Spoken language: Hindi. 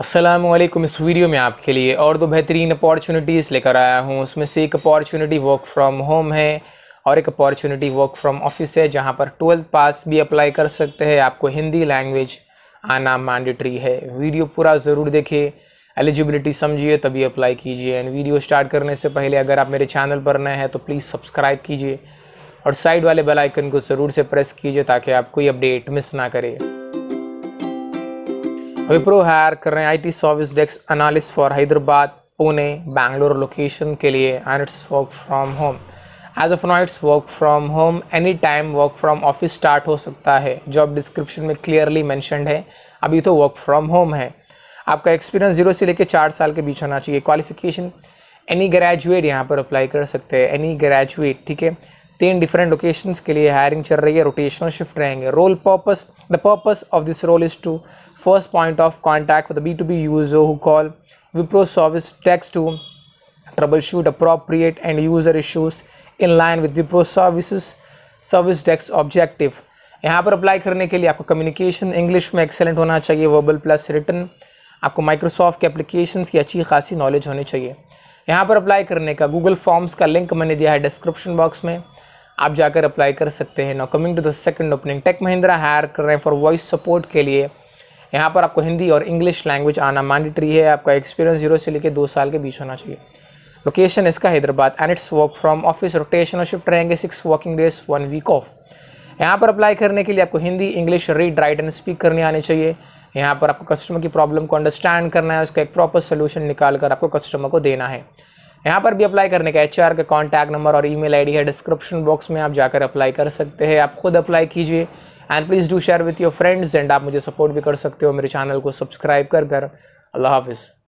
असलम इस वीडियो में आपके लिए और दो बेहतरीन अपॉर्चुनिटीज़ लेकर आया हूँ उसमें से एक अपॉर्चुनिटी वर्क फ्रॉम होम है और एक अपॉर्चुनिटी वर्क फ्रॉम ऑफिस है जहाँ पर ट्वेल्थ पास भी अप्लाई कर सकते हैं आपको हिंदी लैंग्वेज आना मैंडेटरी है वीडियो पूरा ज़रूर देखिए एलिजिबिलिटी समझिए तभी अप्लाई कीजिए एंड वीडियो स्टार्ट करने से पहले अगर आप मेरे चैनल पर नए हैं तो प्लीज़ सब्सक्राइब कीजिए और साइड वाले बेल आइकन को ज़रूर से प्रेस कीजिए ताकि आप कोई अपडेट मिस ना करें विप्रो हायर कर रहे हैं I T service desk analyst for Hyderabad Pune Bangalore location के लिए and it's work from home as of now it's work from home any time work from office start हो सकता है जॉब डिस्क्रिप्शन में क्लियरली मैंशनड है अभी तो वर्क फ्रॉम होम है आपका एक्सपीरियंस जीरो से लेकर चार साल के बीच होना चाहिए क्वालिफिकेशन एनी ग्रेजुएट यहाँ पर अप्लाई कर सकते हैं एनी ग्रेजुएट ठीक है तीन डिफरेंट लोकेशंस के लिए हायरिंग चल रही है रोटेशनल शिफ्ट रहेंगे role purpose the purpose of this role is to first point of contact with B to B user who call Wipro service टेक्स to troubleshoot appropriate end user issues in line with Wipro service service desk objective यहाँ पर अप्लाई करने के लिए आपको कम्युनिकेशन इंग्लिश में एक्सेलेंट होना चाहिए वर्बल प्लस रिटर्न आपको माइक्रोसॉफ्ट के एप्लीकेशन की अच्छी खासी नॉलेज होनी चाहिए यहाँ पर अप्लाई करने का गूगल फॉर्म्स का लिंक मैंने दिया है डिस्क्रिप्शन बॉक्स में आप जाकर अप्लाई कर सकते हैं now coming to the second opening Tech Mahindra hire कर रहे हैं फॉर वॉइस सपोर्ट के लिए यहाँ पर आपको हिंदी और इंग्लिश लैंग्वेज आना मैंडेटरी है आपका एक्सपीरियंस जीरो से लेकर दो साल के बीच होना चाहिए लोकेशन इसका Hyderabad and it's work from office rotation और शिफ्ट रहेंगे six working days one week off यहाँ पर अप्लाई करने के लिए आपको Hindi English read write and speak करने आने चाहिए यहाँ पर आपको कस्टमर की प्रॉब्लम को अंडरस्टैंड करना है उसका एक प्रॉपर सोल्यूशन निकाल कर आपको कस्टमर को देना है यहाँ पर भी अप्लाई करने का एच आर का कॉन्टैक्ट नंबर और ईमेल आईडी है डिस्क्रिप्शन बॉक्स में आप जाकर अप्लाई कर सकते हैं आप खुद अप्लाई कीजिए and please do share with your friends and आप मुझे सपोर्ट भी कर सकते हो मेरे चैनल को सब्सक्राइब कर कर अल्लाह हाफिज़